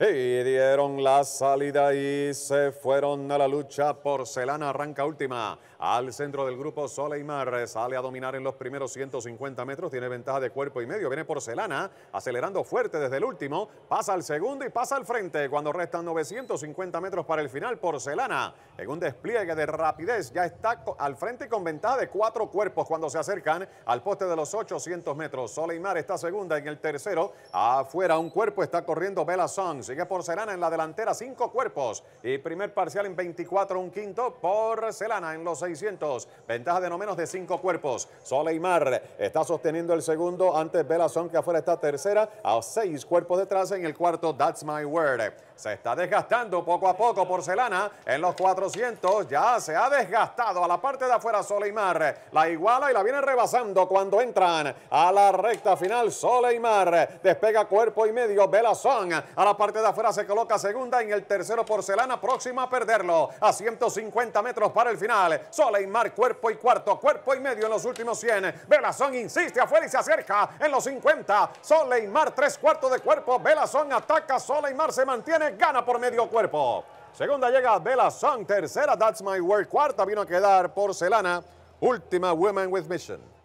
Y dieron la salida y se fueron a la lucha. Porcelana arranca última al centro del grupo Soleimar. Sale a dominar en los primeros 150 metros. Tiene ventaja de cuerpo y medio. Viene Porcelana acelerando fuerte desde el último. Pasa al segundo y pasa al frente. Cuando restan 950 metros para el final, Porcelana en un despliegue de rapidez ya está al frente con ventaja de cuatro cuerpos cuando se acercan al poste de los 800 metros. Soleimar está segunda en el tercero. Afuera un cuerpo está corriendo Bella Sigue Porcelana en la delantera, cinco cuerpos. Y primer parcial en 24, un quinto. Porcelana en los 600. Ventaja de no menos de cinco cuerpos. Soleimar está sosteniendo el segundo. Antes Belazón, que afuera está tercera. A seis cuerpos detrás en el cuarto. That's my word. Se está desgastando poco a poco Porcelana en los 400. Ya se ha desgastado a la parte de afuera Soleimar. La iguala y la viene rebasando cuando entran a la recta final. Soleimar despega cuerpo y medio. Belazón a la parte de afuera, se coloca segunda. En el tercero, Porcelana, próxima a perderlo. A 150 metros para el final. Soleimar, cuerpo y cuarto, cuerpo y medio en los últimos 100. Velazón insiste afuera y se acerca en los 50. Soleimar, tres cuartos de cuerpo. Velazón ataca, Soleimar se mantiene, gana por medio cuerpo. Segunda llega Velazón, tercera That's My World cuarta vino a quedar Porcelana, última Women with Mission.